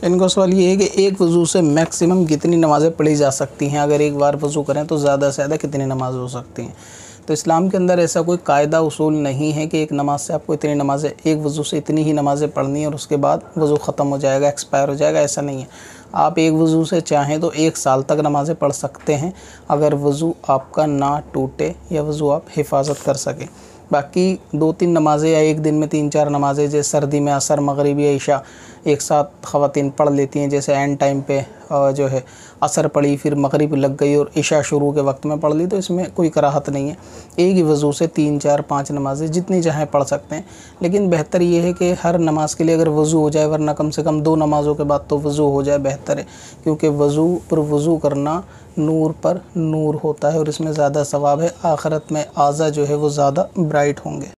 तो इनका सवाल ये है कि एक वज़ू से मैक्सिमम कितनी नमाज़ें पढ़ी जा सकती हैं अगर एक बार वज़ू करें तो ज़्यादा से ज़्यादा कितनी नमाज़ हो सकती हैं तो इस्लाम के अंदर ऐसा कोई कायदा उसूल नहीं है कि एक नमाज से आपको इतनी नमाज़ें एक वज़ू से इतनी ही नमाज़ें पढ़नी है और उसके बाद वज़ू ख़त्म हो जाएगा एक्सपायर हो जाएगा ऐसा नहीं है आप एक वज़ू से चाहें तो एक साल तक नमाज़ें पढ़ सकते हैं अगर वज़ू आपका ना टूटे या वज़ू आप हिफाजत कर सकें बाकी दो तीन नमाज़ें या एक दिन में तीन चार नमाज़ें जैसे सर्दी में असर मगरबी ईशा एक साथ ख़वान पढ़ लेती हैं जैसे एंड टाइम पे जो है असर पड़ी फिर मगरिब लग गई और इशा शुरू के वक्त में पढ़ ली तो इसमें कोई कराहत नहीं है एक ही वज़ू से तीन चार पाँच नमाजें जितनी चाहें पढ़ सकते हैं लेकिन बेहतर ये है कि हर नमाज के लिए अगर वज़ू हो जाए वरना कम से कम दो नमाज़ों के बाद तो वज़ू हो जाए बेहतर है क्योंकि वज़ू पर वज़ू करना नूर पर नूर होता है और इसमें ज़्यादा सवाब है आखरत में आज़ा जो है वो ज़्यादा ब्राइट होंगे